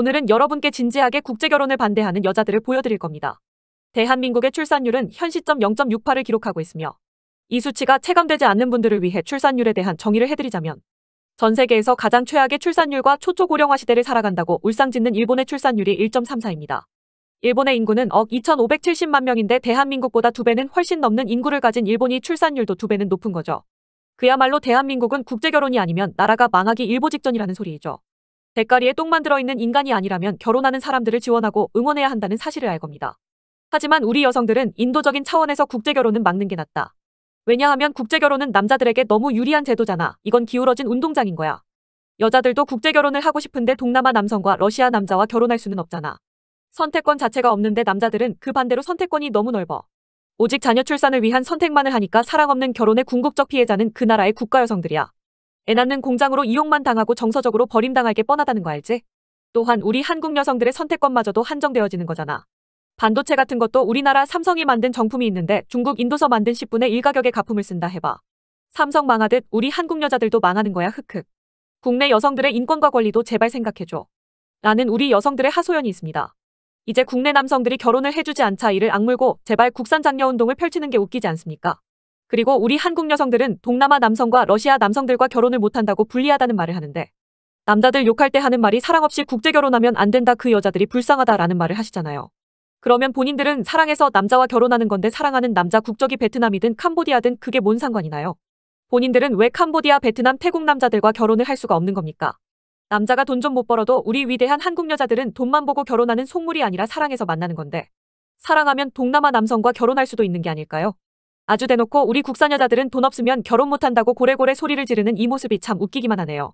오늘은 여러분께 진지하게 국제결혼을 반대하는 여자들을 보여드릴 겁니다. 대한민국의 출산율은 현 시점 0.68을 기록하고 있으며 이 수치가 체감되지 않는 분들을 위해 출산율에 대한 정의를 해드리자면 전 세계에서 가장 최악의 출산율과 초초 고령화 시대를 살아간다고 울상짓는 일본의 출산율이 1.34입니다. 일본의 인구는 억 2,570만 명인데 대한민국보다 두 배는 훨씬 넘는 인구를 가진 일본이 출산율도 두 배는 높은 거죠. 그야말로 대한민국은 국제결혼이 아니면 나라가 망하기 일보 직전이라는 소리이죠. 대가리에 똥만 들어있는 인간이 아니라면 결혼하는 사람들을 지원하고 응원해야 한다는 사실을 알 겁니다. 하지만 우리 여성들은 인도적인 차원에서 국제결혼은 막는 게 낫다. 왜냐하면 국제결혼은 남자들에게 너무 유리한 제도잖아. 이건 기울어진 운동장인 거야. 여자들도 국제결혼을 하고 싶은데 동남아 남성과 러시아 남자와 결혼할 수는 없잖아. 선택권 자체가 없는데 남자들은 그 반대로 선택권이 너무 넓어. 오직 자녀 출산을 위한 선택만을 하니까 사랑 없는 결혼의 궁극적 피해자는 그 나라의 국가 여성들이야. 애나는 공장으로 이용만 당하고 정서적으로 버림당할 게 뻔하다는 거 알지? 또한 우리 한국 여성들의 선택권마저도 한정되어지는 거잖아. 반도체 같은 것도 우리나라 삼성이 만든 정품이 있는데 중국 인도서 만든 10분의 1 가격의 가품을 쓴다 해봐. 삼성 망하듯 우리 한국 여자들도 망하는 거야 흑흑. 국내 여성들의 인권과 권리도 제발 생각해줘. 라는 우리 여성들의 하소연이 있습니다. 이제 국내 남성들이 결혼을 해주지 않자 이를 악물고 제발 국산 장려 운동을 펼치는 게 웃기지 않습니까? 그리고 우리 한국 여성들은 동남아 남성과 러시아 남성들과 결혼을 못한다고 불리하다는 말을 하는데 남자들 욕할 때 하는 말이 사랑 없이 국제 결혼하면 안 된다 그 여자들이 불쌍하다라는 말을 하시잖아요. 그러면 본인들은 사랑해서 남자와 결혼하는 건데 사랑하는 남자 국적이 베트남이든 캄보디아든 그게 뭔 상관이나요? 본인들은 왜 캄보디아, 베트남, 태국 남자들과 결혼을 할 수가 없는 겁니까? 남자가 돈 좀 못 벌어도 우리 위대한 한국 여자들은 돈만 보고 결혼하는 속물이 아니라 사랑해서 만나는 건데 사랑하면 동남아 남성과 결혼할 수도 있는 게 아닐까요? 아주 대놓고 우리 국산 여자들은 돈 없으면 결혼 못한다고 고래고래 소리를 지르는 이 모습이 참 웃기기만 하네요.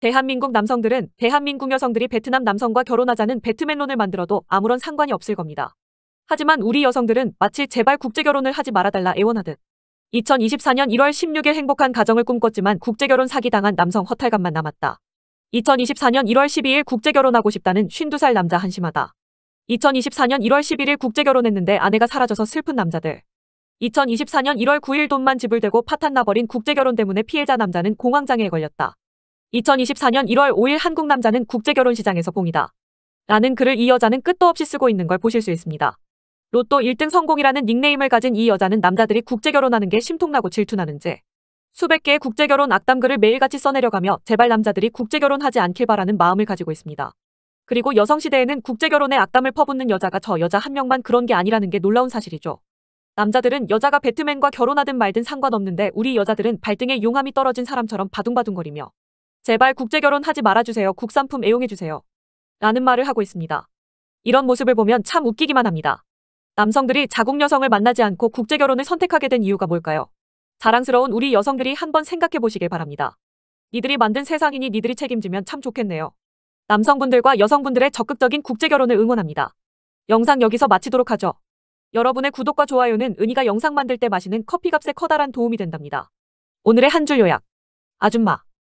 대한민국 남성들은 대한민국 여성들이 베트남 남성과 결혼하자는 배트맨론을 만들어도 아무런 상관이 없을 겁니다. 하지만 우리 여성들은 마치 제발 국제결혼을 하지 말아달라 애원하듯 2024년 1월 16일 행복한 가정을 꿈꿨지만 국제결혼 사기당한 남성 허탈감만 남았다. 2024년 1월 12일 국제결혼하고 싶다는 52살 남자 한심하다. 2024년 1월 11일 국제결혼했는데 아내가 사라져서 슬픈 남자들. 2024년 1월 9일 돈만 지불되고 파탄나버린 국제결혼 때문에 피해자 남자는 공황장애에 걸렸다. 2024년 1월 5일 한국 남자는 국제결혼 시장에서 봉이다. 라는 글을 이 여자는 끝도 없이 쓰고 있는 걸 보실 수 있습니다. 로또 1등 성공이라는 닉네임을 가진 이 여자는 남자들이 국제결혼하는 게 심통나고 질투나는지 수백 개의 국제결혼 악담글을 매일같이 써내려가며 제발 남자들이 국제결혼하지 않길 바라는 마음을 가지고 있습니다. 그리고 여성시대에는 국제결혼의 악담을 퍼붓는 여자가 저 여자 한 명만 그런 게 아니라는 게 놀라운 사실이죠. 남자들은 여자가 배트맨과 결혼하든 말든 상관없는데 우리 여자들은 발등에 용암이 떨어진 사람처럼 바둥바둥거리며 제발 국제결혼 하지 말아주세요. 국산품 애용해주세요. 라는 말을 하고 있습니다. 이런 모습을 보면 참 웃기기만 합니다. 남성들이 자국 여성을 만나지 않고 국제결혼을 선택하게 된 이유가 뭘까요? 자랑스러운 우리 여성들이 한번 생각해 보시길 바랍니다. 니들이 만든 세상이니 니들이 책임지면 참 좋겠네요. 남성분들과 여성분들의 적극적인 국제결혼을 응원합니다. 영상 여기서 마치도록 하죠. 여러분의 구독과 좋아요는 은희가 영상 만들 때 마시는 커피값에 커다란 도움이 된답니다. 오늘의 한 줄 요약. 아줌마.